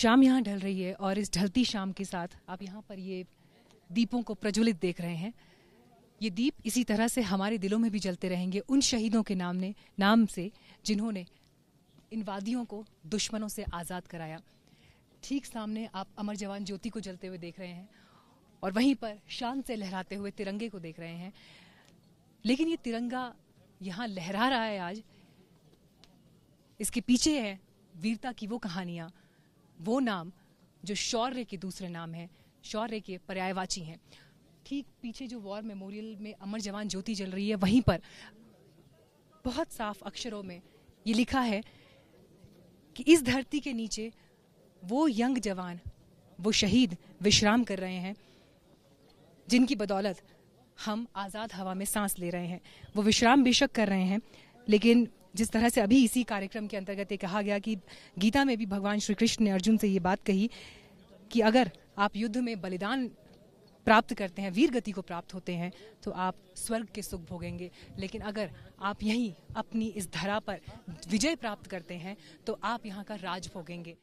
शाम यहाँ ढल रही है और इस ढलती शाम के साथ आप यहाँ पर ये दीपों को प्रज्वलित देख रहे हैं ये दीप इसी तरह से हमारे दिलों में भी जलते रहेंगे उन शहीदों के नाम ने नाम से जिन्होंने इन वादियों को दुश्मनों से आज़ाद कराया ठीक सामने आप अमर जवान ज्योति को जलते हुए देख रहे हैं और वहीं पर शान से लहराते हुए तिरंगे को देख रहे हैं लेकिन ये तिरंगा यहाँ लहरा रहा है आज इसके पीछे है वीरता की वो कहानियाँ वो नाम जो शौर्य के दूसरे नाम है शौर्य के पर्यायवाची हैं ठीक पीछे जो वॉर मेमोरियल में अमर जवान ज्योति जल रही है वहीं पर बहुत साफ अक्षरों में ये लिखा है कि इस धरती के नीचे वो यंग जवान वो शहीद विश्राम कर रहे हैं जिनकी बदौलत हम आज़ाद हवा में सांस ले रहे हैं वो विश्राम बेशक कर रहे हैं लेकिन जिस तरह से अभी इसी कार्यक्रम के अंतर्गत ये कहा गया कि गीता में भी भगवान श्री कृष्ण ने अर्जुन से ये बात कही कि अगर आप युद्ध में बलिदान प्राप्त करते हैं वीर गति को प्राप्त होते हैं तो आप स्वर्ग के सुख भोगेंगे लेकिन अगर आप यहीं अपनी इस धरा पर विजय प्राप्त करते हैं तो आप यहाँ का राज भोगेंगे